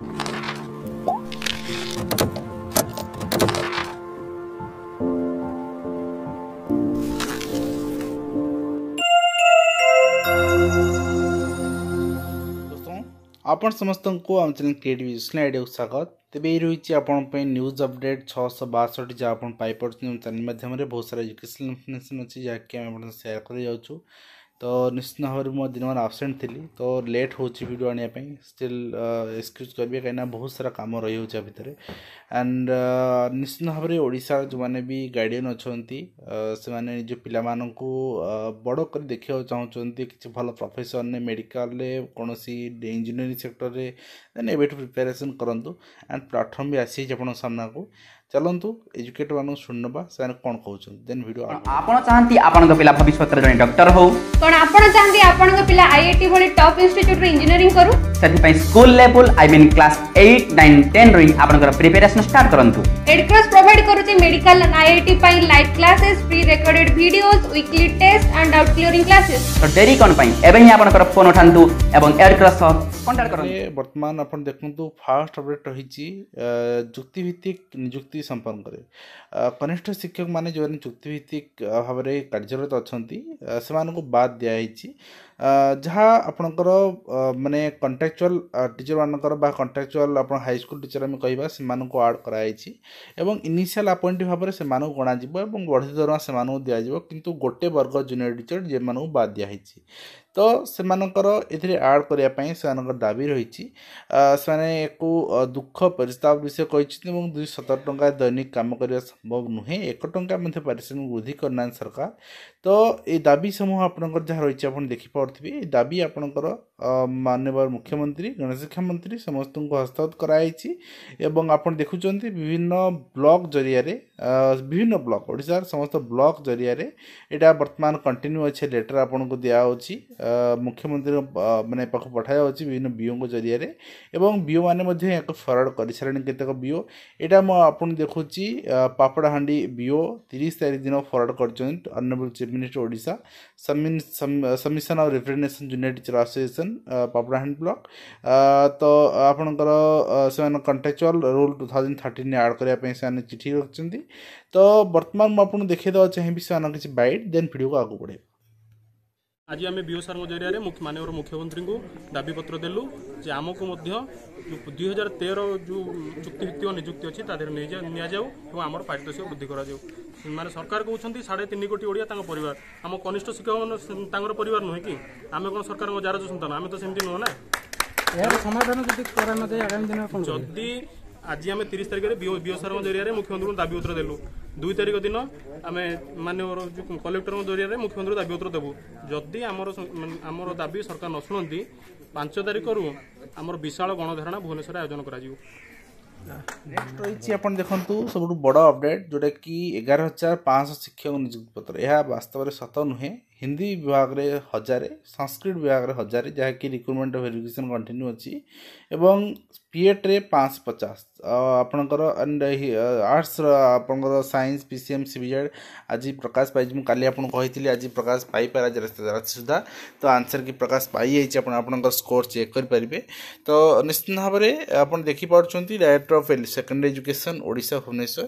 ଆପଣ ସମସ୍ତଙ୍କୁ ଆମ ଚ୍ୟାନେଲ୍ କ୍ରିଏଟିଭ୍ ଇସ୍ଲା ଆଇଡ଼ିଆକୁ ସ୍ୱାଗତ ତେବେ ଏଇ ରହିଛି ଆପଣଙ୍କ ପାଇଁ ନ୍ୟୁଜ୍ ଅପଡ଼େଟ୍ ଛଅଶହ ବାଷଠି ଯାହା ଆପଣ ପାଇପାରୁଛନ୍ତି ଆମ ଚ୍ୟାନେଲ୍ ମାଧ୍ୟମରେ ବହୁତ ସାରା ଏଜୁକେସନାଲ୍ ଇନଫର୍ମେସନ୍ ଅଛି ଯାହାକି ଆମେ ଆପଣଙ୍କ ସେୟାର କରିଯାଉଛୁ तो निश्चित भाव में दिन मैं आबसेंट थी तो लेट हो भिड आनेपी स्टिल एक्सक्यूज कर कहीं बहुत सारा कम रही हो भितर एंड निश्चित भाव में ओडार जो मैंने भी गार्डियन अच्छा से मैंने निज पा बड़ कर देखा चाहते कि भल प्रफेसन मेडिकाल कौन इंजीनियरी सेक्टर में देन एवं प्रिपेरेसन करूँ एंड प्लाटफर्म भी आसना को ଚାଲନ୍ତୁ ଏଜୁକେଟେଡ୍ ମାନଙ୍କୁ ଶୁଣିନେବା ସେମାନେ କ'ଣ କହୁଛନ୍ତି ଦେନ୍ ଭିଡ଼ିଓ ଆପଣ ଚାହାନ୍ତି ଆପଣଙ୍କ ପିଲା ଭବିଷ୍ୟତରେ ଜଣେ ଡକ୍ଟର ହଉ କ'ଣ ଆପଣ ଚାହାନ୍ତି ଆପଣଙ୍କ ପିଲା ଆଇଆଇଟି ଭଳି ଟପ୍ ଇନଷ୍ଟିଚ୍ୟୁଟ୍ରେ ଇଞ୍ଜିନିୟରିଂ କରୁ ସେଥିପାଇଁ school level I mean class eight nine ten ରୁ ଆପଣଙ୍କର ପ୍ରିପାରେସନ୍ ଷ୍ଟାର୍ଟ କରନ୍ତୁ ରେଡ୍ କ୍ରସ୍ ପ୍ରୋଭାଇଡ୍ କରୁଛି ମେଡିକାଲ ଆଇଆଇଟି ପାଇଁ live classes free recorded videos, weekly tests and outclearing classes. ତ ଡେରି କ'ଣ ପାଇଁ ଏବେ ହିଁ ଆପଣଙ୍କର ଫୋନ୍ ଉଠାନ୍ତୁ ଏବଂ ଏୟାରକ୍ରାଫ୍ଟ ସହ କଣ୍ଟାକ୍ଟ କରନ୍ତୁ। ବର୍ତ୍ତମାନ ଆପଣ ଦେଖନ୍ତୁ ଫାର୍ଷ୍ଟ ଅପଡେଟ୍ ରହିଛି ଯୁକ୍ତିଭିତ୍ତିକ ନିଯୁକ୍ତି ସମ୍ପର୍କରେ। କନିଷ୍ଠ ଶିକ୍ଷକମାନେ ଯେଉଁମାନେ ଚୁକ୍ତିଭିତ୍ତିକ ଭାବରେ କାର୍ଯ୍ୟରତ ଅଛନ୍ତି ସେମାନଙ୍କୁ ବାଦ୍ ଦିଆହେଇଛି ଯାହା ଆପଣଙ୍କର ମାନେ କଣ୍ଟ୍ରାକ୍ଚୁଆଲ୍ ଟିଚର୍ମାନଙ୍କର ବା କଣ୍ଟ୍ରାକ୍ଚୁଆଲ୍ ଆପଣ ହାଇସ୍କୁଲ୍ ଟିଚର୍ ଆମେ କହିବା ସେମାନଙ୍କୁ ଆଡ଼୍ କରାଯାଇଛି ଏବଂ ଇନିସିଆଲ୍ ଆପଏଣ୍ଟ ଭାବରେ ସେମାନଙ୍କୁ ଗଣାଯିବ ଏବଂ ବଢ଼ି ଦରମା ସେମାନଙ୍କୁ ଦିଆଯିବ କିନ୍ତୁ ଗୋଟେ ବର୍ଗ ଜୁନିୟର୍ ଟିଚର୍ ଯେମାନଙ୍କୁ ବାଦ୍ ଦିଆହେଇଛି ତ ସେମାନଙ୍କର ଏଥିରେ ଆଡ଼୍ କରିବା ପାଇଁ ସେମାନଙ୍କର ଦାବି ରହିଛି ସେମାନେ ୟାକୁ ଦୁଃଖ ପରିସ୍ତାବ ବିଷୟ କହିଛନ୍ତି ଏବଂ ଦୁଇଶହ ସତର ଟଙ୍କା ଦୈନିକ କାମ କରିବା ସମ୍ଭବ ନୁହେଁ ଏକ ଟଙ୍କା ମଧ୍ୟ ପାରିଶ୍ରମିକ ବୃଦ୍ଧି କରିନାହାନ୍ତି ସରକାର ତ ଏ ଦାବି ସମୂହ ଆପଣଙ୍କର ଯାହା ରହିଛି ଆପଣ ଦେଖିପାରୁଥିବେ ଏ ଦାବି ଆପଣଙ୍କର ମାନ୍ୟବର ମୁଖ୍ୟମନ୍ତ୍ରୀ ଗଣ ଶିକ୍ଷା ମନ୍ତ୍ରୀ ସମସ୍ତଙ୍କୁ ହସ୍ତଗତ କରାଯାଇଛି ଏବଂ ଆପଣ ଦେଖୁଛନ୍ତି ବିଭିନ୍ନ ବ୍ଲକ୍ ଜରିଆରେ ବିଭିନ୍ନ ବ୍ଲକ୍ ଓଡ଼ିଶାର ସମସ୍ତ ବ୍ଲକ୍ ଜରିଆରେ ଏଇଟା ବର୍ତ୍ତମାନ କଣ୍ଟିନ୍ୟୁ ଅଛି ଲେଟର୍ ଆପଣଙ୍କୁ ଦିଆହେଉଛି ମୁଖ୍ୟମନ୍ତ୍ରୀଙ୍କ ମାନେ ପାଖକୁ ପଠାଯାଉଛି ବିଭିନ୍ନ ବିଓଙ୍କ ଜରିଆରେ ଏବଂ ବିଓ ମାନେ ମଧ୍ୟ ଏହାକୁ ଫରୱାର୍ଡ଼ କରିସାରିଲେଣି କେତେକ ବିଓ ଏଇଟା ମୁଁ ଆପଣ ଦେଖୁଛି ପାପଡ଼ାହାଣ୍ଡି ବିଓ ତିରିଶ ତାରିଖ ଦିନ ଫରୱାର୍ଡ଼ କରିଛନ୍ତି honourable chief minister Odisha submission of representation junior teacher association union Papadahandi block ତ ଆପଣଙ୍କର ସେମାନେ contractual rule two thousand thirteen add କରିବା ପାଇଁ ସେମାନେ ଚିଠି ରଖିଛନ୍ତି ତ ବର୍ତ୍ତମାନ ମୁଁ ଆପଣଙ୍କୁ ଦେଖାଇ ଦେବାକୁ ଚାହିଁବି ସେମାନଙ୍କ କିଛି ବାଇଟ୍ ଦେନ୍ ଭିଡ଼ିଓକୁ ଆଗକୁ ବଢ଼େଇବି ଆଜି ଆମେ ବିଓ ସାର୍ଙ୍କ ଜରିଆରେ ମାନ୍ୟବର ମୁଖ୍ୟମନ୍ତ୍ରୀଙ୍କୁ ଦାବିପତ୍ର ଦେଲୁ ଯେ ଆମକୁ ମଧ୍ୟ ଦୁଇ ହଜାର ତେର ଯେଉଁ ଚୁକ୍ତିଭିତ୍ତିକ ନିଯୁକ୍ତି ଅଛି ତା ଦେହରେ ନିଆଯାଉ ଏବଂ ଆମର ପାରିତୋଷିକ ବୃଦ୍ଧି କରାଯାଉ ମାନେ ସରକାର କହୁଛନ୍ତି ସାଢ଼େ ତିନି କୋଟି ଓଡ଼ିଆ ତାଙ୍କ ପରିବାର ଆମ କନିଷ୍ଠ ଶିକ୍ଷକମାନେ ତାଙ୍କର ପରିବାର ନୁହେଁ କି ଆମେ କ'ଣ ସରକାରଙ୍କ ଜାରଜ ସନ୍ତାନ ଆମେ ତ ସେମିତି ନୁହଁ ନା ଏହାର ସମାଧାନ ଯଦି କରାନଯାଏ ଆଗାମୀ ଦିନରେ ଯଦି ଆଜି ଆମେ ତିରିଶ ତାରିଖରେ ବିଓ ସାର୍ଙ୍କ ଜରିଆରେ ମୁଖ୍ୟମନ୍ତ୍ରୀଙ୍କୁ ଦାବିପତ୍ର ଦେଲୁ ଦୁଇ ତାରିଖ ଦିନ ଆମେ ମାନ୍ୟବର ଯେଉଁ କଲେକ୍ଟରଙ୍କ ଜରିଆରେ ମୁଖ୍ୟମନ୍ତ୍ରୀ ଦାବିପତ୍ର ଦେବୁ ଯଦି ଆମର ଆମର ଦାବି ସରକାର ନ ଶୁଣନ୍ତି ପାଞ୍ଚ ତାରିଖରୁ ଆମର ବିଶାଳ ଗଣଧାରଣା ଭୁବନେଶ୍ୱରରେ ଆୟୋଜନ କରାଯିବ ନେକ୍ସଟ ରହିଛି ଆପଣ ଦେଖନ୍ତୁ ସବୁଠୁ ବଡ଼ ଅପଡ଼େଟ୍ ଯେଉଁଟାକି ଏଗାର ହଜାର ପାଞ୍ଚଶହ ଶିକ୍ଷକ ନିଯୁକ୍ତି ପତ୍ର ଏହା ବାସ୍ତବରେ ସତ ନୁହେଁ ହିନ୍ଦୀ ବିଭାଗରେ ହଜାରେ ସଂସ୍କୃତ ବିଭାଗରେ ହଜାରେ ଯାହାକି ରିକ୍ରୁଟମେଣ୍ଟ ଭେରିଫିକେସନ୍ କଣ୍ଟିନ୍ୟୁ ଅଛି ଏବଂ ପିଏଟ୍ରେ ପାଞ୍ଚଶହ ପଚାଶ ଆପଣଙ୍କର ଆର୍ଟ୍ସର ଆପଣଙ୍କର science P C M C B Z ଆଜି ପ୍ରକାଶ ପାଇଛି ମୁଁ କାଲି ଆପଣଙ୍କୁ କହିଥିଲି ଆଜି ପ୍ରକାଶ ପାଇପାରେ ଆଜି ରାତି ସୁଦ୍ଧା ତ ଆନ୍ସର୍ କି ପ୍ରକାଶ ପାଇଯାଇଛି ଆପଣ ଆପଣଙ୍କର ସ୍କୋର୍ ଚେକ୍ କରିପାରିବେ ତ ନିଶ୍ଚିତ ଭାବରେ ଆପଣ ଦେଖିପାରୁଛନ୍ତି director of secondary education Odisha Bhubaneswar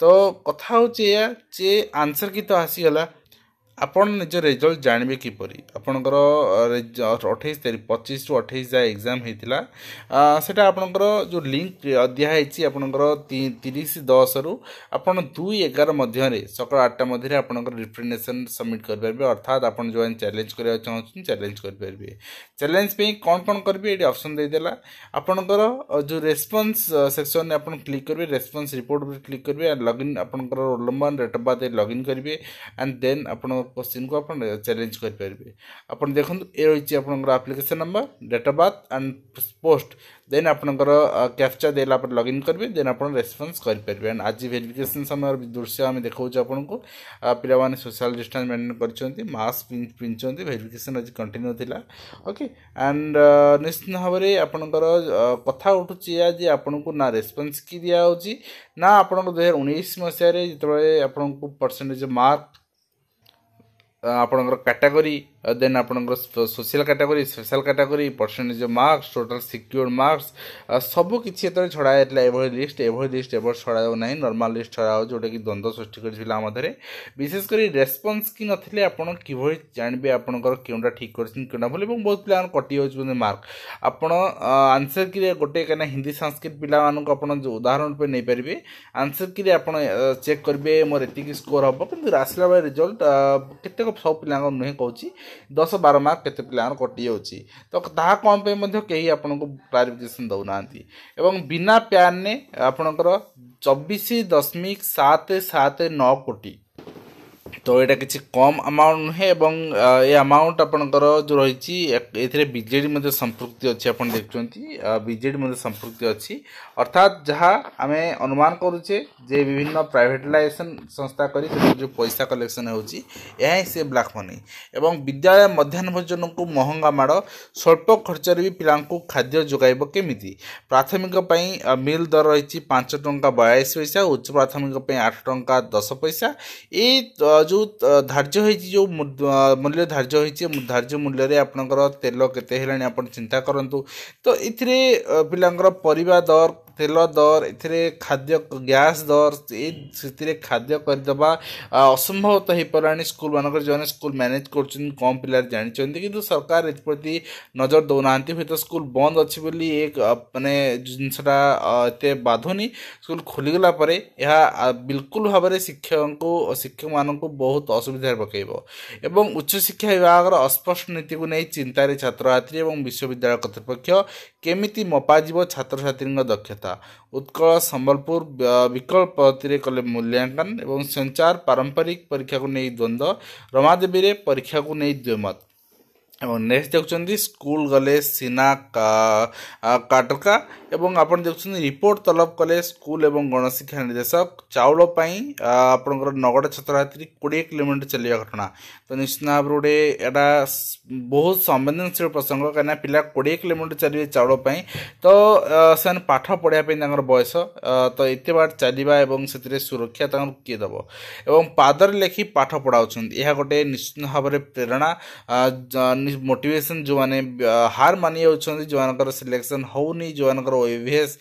ତ କଥା ହେଉଛି ଏଇଆ ଯେ ଆନ୍ସର୍ କି ତ ଆସିଗଲା ଆପଣ ନିଜ ରେଜଲ୍ଟ ଜାଣିବେ କିପରି ଆପଣଙ୍କର ଅଠେଇଶ ତାରିଖ ପଚିଶରୁ ଅଠେଇଶ ଯାଏ ଏକ୍ଜାମ୍ ହେଇଥିଲା ସେଟା ଆପଣଙ୍କର ଯେଉଁ ଲିଙ୍କ୍ ଦିଆହେଇଛି ଆପଣଙ୍କର ତିରିଶ ଦଶରୁ ଆପଣ ଦୁଇ ଏଗାର ମଧ୍ୟରେ ସକାଳ ଆଠଟା ମଧ୍ୟରେ ଆପଣଙ୍କର ରିପ୍ରେଜେଣ୍ଟେସନ୍ ସବମିଟ୍ କରିପାରିବେ ଅର୍ଥାତ୍ ଆପଣ ଯେଉଁମାନେ ଚ୍ୟାଲେଞ୍ଜ କରିବାକୁ ଚାହୁଁଛନ୍ତି ଚ୍ୟାଲେଞ୍ଜ କରିପାରିବେ ଚ୍ୟାଲେଞ୍ଜ ପାଇଁ କ'ଣ କ'ଣ କରିବେ ଏଠି ଅପସନ୍ ଦେଇଦେଲା ଆପଣଙ୍କର ଯେଉଁ ରେସ୍ପନ୍ସ ସେକ୍ସନ୍ରେ ଆପଣ କ୍ଲିକ୍ କରିବେ ରେସ୍ପନ୍ସ ରିପୋର୍ଟ ଉପରେ କ୍ଲିକ୍ କରିବେ ଲଗ୍ଇନ୍ ଆପଣଙ୍କର roll number date of birth login କରିବେ ଆଣ୍ଡ ଦେନ୍ ଆପଣ କୋଶ୍ଚିନ୍କୁ ଆପଣ ଚ୍ୟାଲେଞ୍ଜ କରିପାରିବେ ଆପଣ ଦେଖନ୍ତୁ ଏ ରହିଛି ଆପଣଙ୍କର application number date of birth and post then ଆପଣଙ୍କର କ୍ୟାପଚା ଦେଲା ପରେ ଲଗ୍ଇନ୍ କରିବେ ଦେନ୍ ଆପଣ ରେସ୍ପନ୍ସ କରିପାରିବେ ଆଣ୍ଡ ଆଜି ଭେରିଫିକେସନ୍ ସମୟର ଦୃଶ୍ୟ ଆମେ ଦେଖାଉଛୁ ଆପଣଙ୍କୁ ପିଲାମାନେ ସୋସିଆଲ୍ ଡିଷ୍ଟାନ୍ସ ମେଣ୍ଟେନ୍ କରିଛନ୍ତି ମାସ୍କ ପିନ୍ଧିଛନ୍ତି ଭେରିଫିକେସନ୍ ଆଜି କଣ୍ଟିନ୍ୟୁ ଥିଲା ଓକେ ଆଣ୍ଡ ନିଶ୍ଚିତ ଭାବରେ ଆପଣଙ୍କର କଥା ଉଠୁଛି ଏହା ଯେ ଆପଣଙ୍କୁ ନା ରେସ୍ପନ୍ସ କି ଦିଆହେଉଛି ନା ଆପଣଙ୍କ ଦୁଇହଜାର ଉଣେଇଶ ମସିହାରେ ଯେତେବେଳେ ଆପଣଙ୍କୁ ପରସେଣ୍ଟେଜ୍ ମାର୍କ ଆପଣଙ୍କର କାଟାଗୋରୀ ଦେନ୍ ଆପଣଙ୍କର social category special category percentage marks total secured marks ସବୁ କିଛି ଏତେବେଳେ ଛଡ଼ା ହେଇଥିଲା ଏଭଳି ଲିଷ୍ଟ ଏଭଳି ଲିଷ୍ଟ ଏଭଳି ଛଡ଼ା ଯାଉନାହିଁ ନର୍ମାଲ ଲିଷ୍ଟ ଛଡ଼ା ଯାଉଛି ଯେଉଁଟାକି ଦ୍ୱନ୍ଦ୍ୱ ସୃଷ୍ଟି କରିଛି ଆମ ମଧ୍ୟରେ ବିଶେଷ କରି ରେସ୍ପନ୍ସ କି ନଥିଲେ ଆପଣ କିଭଳି ଜାଣିବେ ଆପଣଙ୍କର କେଉଁଟା ଠିକ୍ କରିଛନ୍ତି କେଉଁଟା ଭୁଲ ଏବଂ ବହୁତ ପିଲାମାନେ କଟି ଯାଉଛନ୍ତି ମାର୍କ ଆପଣ ଆନ୍ସର କିରେ ଗୋଟେ କାହିଁକିନା ହିନ୍ଦୀ ସାଂସ୍କ୍ରିଟ ପିଲାମାନଙ୍କୁ ଆପଣ ଯେଉଁ ଉଦାହରଣ ରୂପେ ନେଇପାରିବେ ଆନ୍ସର କିରେ ଆପଣ ଚେକ୍ କରିବେ ମୋର ଏତିକି ସ୍କୋର ହେବ କିନ୍ତୁ ଆସିଲା ବେଳେ ରେଜଲ୍ଟ କେତେକ ସବୁ ପିଲାଙ୍କ ନୁହେଁ କହୁଛି ଦଶ ବାର ମାର୍କ କେତେ ପିଲାଙ୍କର କଟିଯାଉଛି ତ ତାହା କ'ଣ ପାଇଁ ମଧ୍ୟ କେହି ଆପଣଙ୍କୁ କ୍ଲାରିଫିକେସନ୍ ଦେଉନାହାନ୍ତି ଏବଂ ବିନା ପ୍ୟାନ୍ରେ ଆପଣଙ୍କର ଚବିଶ ଦଶମିକ ସାତ ସାତ ନଅ କୋଟି তো ଏଇଟା କିଛି କମ୍ ଆମାଉଣ୍ଟ ନୁହେଁ ଏବଂ ଏ ଆମାଉଣ୍ଟ ଆପଣଙ୍କର ଯେଉଁ ରହିଛି ଏଥିରେ ବିଜେଡ଼ି ମଧ୍ୟ ସମ୍ପୃକ୍ତି ଅଛି ଆପଣ ଦେଖୁଛନ୍ତି ବିଜେଡ଼ି ମଧ୍ୟ ସମ୍ପୃକ୍ତି ଅଛି ଅର୍ଥାତ୍ ଯାହା ଆମେ ଅନୁମାନ କରୁଛେ ଯେ ବିଭିନ୍ନ ପ୍ରାଇଭେଟାଇଜେସନ୍ ସଂସ୍ଥା କରି ସେଥିରୁ ଯେଉଁ ପଇସା କଲେକ୍ସନ୍ ହେଉଛି ଏହା ହିଁ ସେ ବ୍ଲାକ୍ ମନି ଏବଂ ବିଦ୍ୟାଳୟ ମଧ୍ୟାହ୍ନ ଭୋଜନକୁ ମହଙ୍ଗା ମାଡ଼ ସ୍ୱଳ୍ପ ଖର୍ଚ୍ଚରେ ବି ପିଲାଙ୍କୁ ଖାଦ୍ୟ ଯୋଗାଇବ କେମିତି ପ୍ରାଥମିକ ପାଇଁ ମିଲ୍ ଦର ରହିଛି ପାଞ୍ଚ ଟଙ୍କା ବୟାଳିଶ ପଇସା ଉଚ୍ଚ ପ୍ରାଥମିକ ପାଇଁ ଆଠ ଟଙ୍କା ଦଶ ପଇସା ଏଇ ଯେଉଁ ଯେଉଁ ଧାର୍ଯ୍ୟ ହେଇଛି ଯେଉଁ ମୂଲ୍ୟ ଧାର୍ଯ୍ୟ ହେଇଛି ଧାର୍ଯ୍ୟ ମୂଲ୍ୟରେ ଆପଣଙ୍କର ତେଲ କେତେ ହେଲାଣି ଆପଣ ଚିନ୍ତା କରନ୍ତୁ ତ ଏଥିରେ ପିଲାଙ୍କର ପରିବା ଦର तेल दर ए खाद्य गैस दर ये खाद्य करदे असंभव तो हो पारे स्कूल मानक जो स्कूल मैनेज कर कम पिल जानते कि सरकार इस प्रति नजर दौना हूँ तो स्कूल बंद अच्छी एक मानने जिनसा एत बाधुनि स्कूल खोलीगला बिलकुल भाव में शिक्षक शिक्षक मान बहुत असुविधा पक उच्च शिक्षा विभाग अस्पष्ट नीति को नहीं चिंतार छात्र छात्री और विश्वविद्यालय करपक्ष केमी मपाजी छात्र छात्री दक्षता ସହାୟତା ଉତ୍କଳ ସମ୍ବଲପୁର ବିକଳ୍ପତିରେ କଲେ ମୂଲ୍ୟାଙ୍କନ ଏବଂ ସଞ୍ଚାର ପାରମ୍ପରିକ ପରୀକ୍ଷାକୁ ନେଇ ଦ୍ୱନ୍ଦ୍ୱ ରମାଦେବୀରେ ପରୀକ୍ଷାକୁ ନେଇ ଦ୍ୱମତ এবং নেক্সট দেখুন স্কুল গলে সিনা কাটকা এবং আপনার দেখুন রিপোর্ট তলব কলে স্কুল এবং গণশিক্ষা নির্দেশক চাউল আপনার নগর ছাত্রছাত্রী কোড়ি কিলোমিটর চালা ঘটনা তো নিশ্চিত ভাবে গোটে এটা বহু ସମ୍ବେଦନଶୀଳ ପ୍ରସଙ୍ଗ କାହିଁକିନା ପିଲା କୋଡ଼ିଏ କିଲୋମିଟର ଚାଲିବେ ଚାଉଳ ପାଇଁ ତ ସେମାନେ ପାଠ ପଢ଼ିବା ପାଇଁ ତାଙ୍କର ବୟସ ତ ଏତେ ବାଟ ଚାଲିବା ଏବଂ ସେଥିରେ ସୁରକ୍ଷା ତାଙ୍କର କିଏ ଦେବ ଏବଂ ପାଦରେ ଲେଖି ପାଠ ପଢ଼ାଉଛନ୍ତି ଏହା ଗୋଟେ ନିଶ୍ଚିତ ଭାବରେ ପ୍ରେରଣା ମୋଟିଭେସନ୍ ଯେଉଁମାନେ ହାର ମାନି ଯାଉଛନ୍ତି ଯେଉଁମାନଙ୍କର ସିଲେକ୍ସନ୍ ହେଉନି ଯେଉଁମାନଙ୍କର ଓ ଏସ୍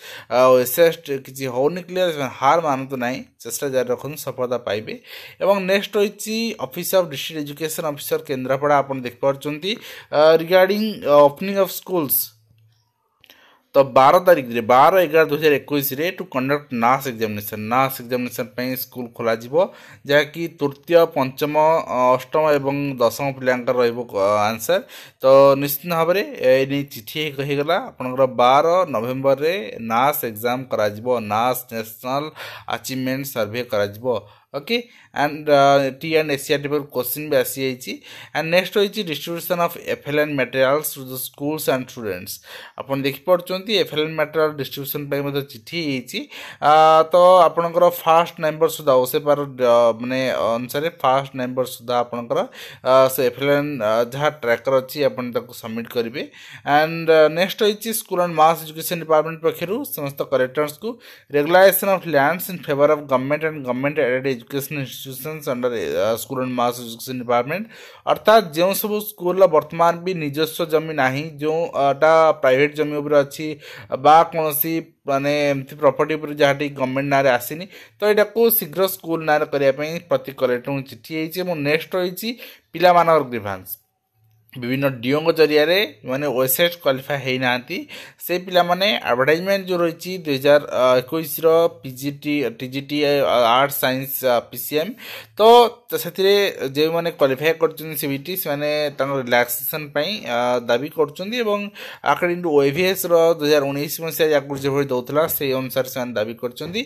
ଓ ଏସ୍ଏସ୍ କିଛି ହେଉନି କ୍ଲିଅର ସେମାନେ ହାର ମାନନ୍ତୁ ନାହିଁ ଚେଷ୍ଟା ଜାରି ରଖନ୍ତୁ ସଫଳତା ପାଇବେ ଏବଂ ନେକ୍ସଟ ରହିଛି office of district education officer Kendrapara ଆପଣ ଦେଖିପାରୁଛନ୍ତି ରିଗାର୍ଡିଂ ଓପନିଂ ଅଫ୍ ସ୍କୁଲ୍ସ ତ ବାର ତାରିଖରେ ବାର ଏଗାର ଦୁଇ ହଜାର ଏକୋଇଶରେ to conduct NAS examination NAS examination ପାଇଁ ସ୍କୁଲ ଖୋଲାଯିବ ଯାହାକି ତୃତୀୟ ପଞ୍ଚମ ଅଷ୍ଟମ ଏବଂ ଦଶମ ପିଲାଙ୍କର ରହିବ ଆନ୍ସର୍ ତ ନିଶ୍ଚିତ ଭାବରେ ଏ ନେଇ ଚିଠି ହେଇଗଲା ଆପଣଙ୍କର ବାର ନଭେମ୍ବରରେ ନାସ୍ ଏକ୍ଜାମ୍ କରାଯିବ ନାସ୍ ନ୍ୟାସନାଲ୍ ଆଚିଭମେଣ୍ଟ ସର୍ଭେ କରାଯିବ okay and T and S table question भी आसी जाइए एंड नेक्स्ट रही distribution of F L N materials to the schools and students आपड़ देखिपे F L N material distribution चिठी तो आपणकर फास्ट नंबर सुधा ओ से मैंने अनुसार फास्ट नंबर सुधा आपणकर एफ एल एंड जहाँ ट्रैकर अच्छी आपको सबमिट करेंगे एंड नेक्स्ट रही school and mass education department पक्ष समस्त कलेक्टर्स को regulation of lands in favour of government and government aided education institutions under school and mass education department अर्थात जो सब स्कूल बर्तमान भी ନିଜସ୍ୱ ଜମି ନାହିଁ ଯେଉଁଟା ପ୍ରାଇଭେଟ୍ ଜମି ଉପରେ ଅଛି ବା କୌଣସି ମାନେ ଏମିତି ପ୍ରପର୍ଟି ଉପରେ ଯାହାଟି ଗଭର୍ଣ୍ଣମେଣ୍ଟ ନାଁରେ ଆସିନି ତ ଏଇଟାକୁ ଶୀଘ୍ର ସ୍କୁଲ ନାଁରେ କରିବା ପାଇଁ ପ୍ରତି କଲେକ୍ଟରଙ୍କୁ ଚିଠି ହେଇଛି ଏବଂ ନେକ୍ସଟ ରହିଛି ପିଲାମାନଙ୍କର ଗ୍ରିଭାନ୍ସ বিভিন্ন ডিওঙ্ক জরিয়ারে মানে ওয়েবসাইট କ୍ୱାଲିଫାଏ ହୋଇନାହାନ୍ତି ସେ ପିଲାମାନେ ଆଡ଼ଭର୍ଟାଇଜମେଣ୍ଟ ଯେଉଁ ରହିଛି ଦୁଇ ହଜାର ଏକୋଇଶର P G T T G T art science P C M ତ ସେଥିରେ ଯେଉଁମାନେ କ୍ୱାଲିଫାଏ କରୁଛନ୍ତି ସି ବି ଟି ସେମାନେ ତାଙ୍କ ରିଲାକ୍ସେସନ୍ ପାଇଁ ଦାବି କରୁଛନ୍ତି ଏବଂ ଆକାଡେମୀ ଟୁ ଓଏଭିଏସ୍ର ଦୁଇ ହଜାର ଉଣେଇଶ ମସିହା ୟାକୁ ଯେଭଳି ଦେଉଥିଲା ସେଇ ଅନୁସାରେ ସେମାନେ ଦାବି କରୁଛନ୍ତି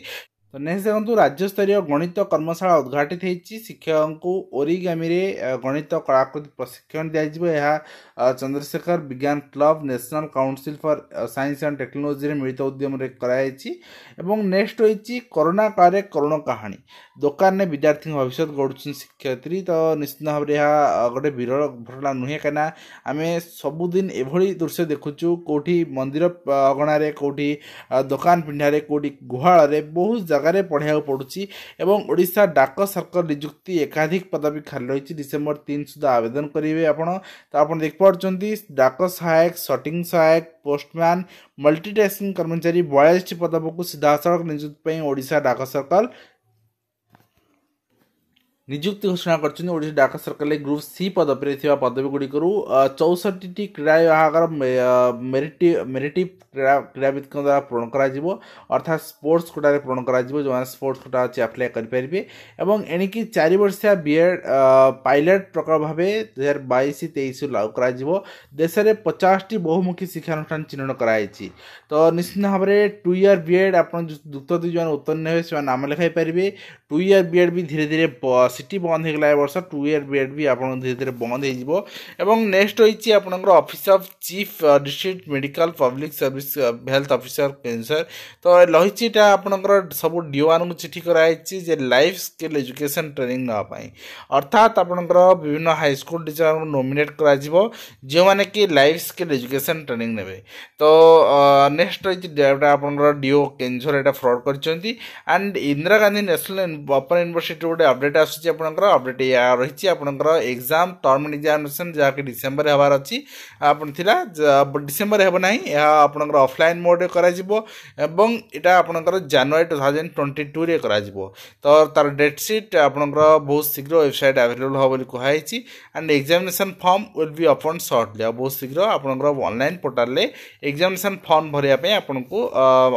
ସ୍ନେହ ଦେଖନ୍ତୁ ରାଜ୍ୟସ୍ତରୀୟ ଗଣିତ କର୍ମଶାଳା ଉଦ୍ଘାଟିତ ହୋଇଛି ଶିକ୍ଷକଙ୍କୁ ଓରିଗାମିରେ ଗଣିତ କଳାକୃତି ପ୍ରଶିକ୍ଷଣ ଦିଆଯିବ ଏହା Chandrashekhar Vigyan club national council for science and ଟେକ୍ନୋଲୋଜିରେ ମିଳିତ ଉଦ୍ୟମରେ କରାଯାଇଛି ଏବଂ ନେକ୍ସଟ ରହିଛି କରୋନା କାଳରେ କରୁଣ କାହାଣୀ ଦୋକାନରେ ବିଦ୍ୟାର୍ଥୀଙ୍କ ଭବିଷ୍ୟତ ଗଢ଼ୁଛନ୍ତି ଶିକ୍ଷୟତ୍ରୀ ତ ନିଶ୍ଚିତ ଭାବରେ ଏହା ଗୋଟେ ବିରଳ ଘଟଣା ନୁହେଁ କାହିଁକିନା ଆମେ ସବୁଦିନ ଏଭଳି ଦୃଶ୍ୟ ଦେଖୁଛୁ କେଉଁଠି ମନ୍ଦିର ଅଗଣାରେ କେଉଁଠି ଦୋକାନ ପିଣ୍ଡାରେ କେଉଁଠି ଗୁହାଳରେ ବହୁତ ଜାଗାରେ ପଢ଼ିବାକୁ ପଡ଼ୁଛି ଏବଂ ଓଡ଼ିଶା ଡାକ ସର୍କଲ୍ ନିଯୁକ୍ତି ଏକାଧିକ ପଦବୀ ଖାଲି ରହିଛି ଡିସେମ୍ବର ତିନି ସୁଦ୍ଧା ଆବେଦନ କରିବେ ଆପଣ ତ ଆପଣ ଦେଖିପାରୁଛନ୍ତି ଡାକ ସହାୟକ ସଟିଂ ସହାୟକ ପୋଷ୍ଟମ୍ୟାନ୍ ମଲ୍ଟିଟାସ୍କିଂ କର୍ମଚାରୀ ବୟାଳିଶଟି ପଦବକୁ ସିଧାସଳଖ ନିଯୁକ୍ତି ପାଇଁ ଓଡ଼ିଶା ଡାକ ସର୍କଲ୍ ନିଯୁକ୍ତି ଘୋଷଣା କରିଛନ୍ତି ଓଡ଼ିଶା ଡାକ ସରକାରରେ ଗ୍ରୁପ୍ ସି ପଦବୀରେ ଥିବା ପଦବୀଗୁଡ଼ିକରୁ ଚଉଷଠିଟି କ୍ରୀଡ଼ା ବିଭାଗର ମେରିଟି ମେରିଟିଭ୍ କ୍ରୀଡ଼ା କ୍ରୀଡ଼ାବିତ୍ଙ୍କ ଦ୍ୱାରା ପୂରଣ କରାଯିବ ଅର୍ଥାତ୍ ସ୍ପୋର୍ଟ୍ସ କୋଟାରେ ପୂରଣ କରାଯିବ ଯେଉଁମାନେ ସ୍ପୋର୍ଟ୍ସ କୋଟା ଅଛି ଆପ୍ଲାଏ କରିପାରିବେ ଏବଂ ଏଣିକି ଚାରି ବର୍ଷିଆ ବିଏଡ଼୍ ପାଇଲଟ୍ ପ୍ରକାର ଭାବେ ଦୁଇହଜାର ବାଇଶ ତେଇଶରୁ ଲାଗୁ କରାଯିବ ଦେଶରେ ପଚାଶଟି ବହୁମୁଖୀ ଶିକ୍ଷାନୁଷ୍ଠାନ ଚିହ୍ନଟ କରାଯାଇଛି ତ ନିଶ୍ଚିତ ଭାବରେ ଟୁ ଇୟର୍ ବିଏଡ଼୍ ଆପଣ ଯୁକ୍ତ ଦୁଇ ଯେଉଁମାନେ ଉତ୍ତୀର୍ଣ୍ଣ ହେବେ ସେମାନେ ନାମ ଲେଖାଇ ପାରିବେ ଟୁ ଇୟର୍ ବିଏଡ଼୍ ବି ଧୀରେ ଧୀରେ সিটি বন্ধ ହେଇଗଲା ଏ ବର୍ଷ ଟୁ ଇୟର୍ ବେଡ୍ ବି ଆପଣଙ୍କ ଧୀରେ ଧୀରେ ବନ୍ଦ ହେଇଯିବ ଏବଂ ନେକ୍ସଟ ରହିଛି ଆପଣଙ୍କର office of chief district medical public service health officer Keonjhar ତ ରହିଛି ଏଇଟା ଆପଣଙ୍କର ସବୁ ଡିଓମାନଙ୍କୁ ଚିଠି କରାଯାଇଛି ଯେ ଲାଇଫ୍ ସ୍କିଲ୍ ଏଜୁକେସନ୍ ଟ୍ରେନିଂ ନେବା ପାଇଁ ଅର୍ଥାତ୍ ଆପଣଙ୍କର ବିଭିନ୍ନ ହାଇସ୍କୁଲ ଟିଚରମାନଙ୍କୁ ନୋମିନେଟ୍ କରାଯିବ ଯେଉଁମାନେ କି ଲାଇଫ୍ ସ୍କିଲ୍ ଏଜୁକେସନ୍ ଟ୍ରେନିଂ ନେବେ ତ ନେକ୍ସଟ ରହିଛି ଏଇଟା ଆପଣଙ୍କର ଡିଓ କେଉଁଝର ଏଇଟା ଫ୍ରଡ୍ କରିଛନ୍ତି and Indira Gandhi national open university ଗୋଟେ ଅପଡେଟ୍ ଆସୁଛି ରହିଛି ଆପଣଙ୍କର ଅପଡ଼େଟ୍ ରହିଛି ଆପଣଙ୍କର ଏକ୍ଜାମ୍ ଟର୍ମ ଏକ୍ଜାମିନେସନ୍ ଯାହାକି ଡିସେମ୍ବରରେ ହେବାର ଅଛି ଆପଣ ଥିଲା ଡିସେମ୍ବରରେ ହେବ ନାହିଁ ଏହା ଆପଣଙ୍କର ଅଫଲାଇନ୍ ମୋଡ଼ରେ କରାଯିବ ଏବଂ ଏଇଟା ଆପଣଙ୍କର ଜାନୁଆରୀ ଟୁ ଥାଉଜେଣ୍ଡ ଟ୍ୱେଣ୍ଟି ଟୁରେ କରାଯିବ ତ ତା'ର ଡେଟ୍ ସିଟ୍ ଆପଣଙ୍କର ବହୁତ ଶୀଘ୍ର ୱେବସାଇଟ୍ ଆଭେଲେବଲ୍ ହେବ ବୋଲି କୁହାଯାଇଛି and examination form will be open shortly ଆଉ ବହୁତ ଶୀଘ୍ର ଆପଣଙ୍କର ଅନଲାଇନ୍ ପୋର୍ଟାଲରେ ଏକ୍ଜାମିନେସନ୍ ଫର୍ମ ଭରିବା ପାଇଁ ଆପଣଙ୍କୁ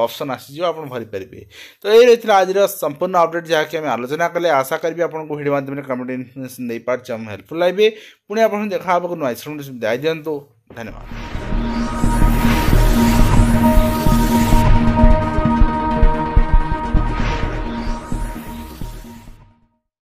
ଅପସନ୍ ଆସିଯିବ ଆପଣ ଭରିପାରିବେ ତ ଏଇ ରହିଥିଲା ଆଜିର ସମ୍ପୂର୍ଣ୍ଣ ଅପଡ଼େଟ୍ ଯାହାକି ଆମେ ଆଲୋଚନା କଲେ ଆଶା କରିବି ଆପଣଙ୍କୁ ଭିଡ଼ିଓ ମାଧ୍ୟମରେ କମେଣ୍ଟ ଇନଫର୍ମେସନ୍ ଦେଇପାରୁଛି ଆମ ହେଲ୍ପଫୁଲ୍ ଲାଗିବେ ପୁଣି ଆପଣଙ୍କୁ ଦେଖା ହେବାକୁ ନୂଆ ଆଶ୍ରମରେ ସୁବିଧା ଦିଅନ୍ତୁ ଧନ୍ୟବାଦ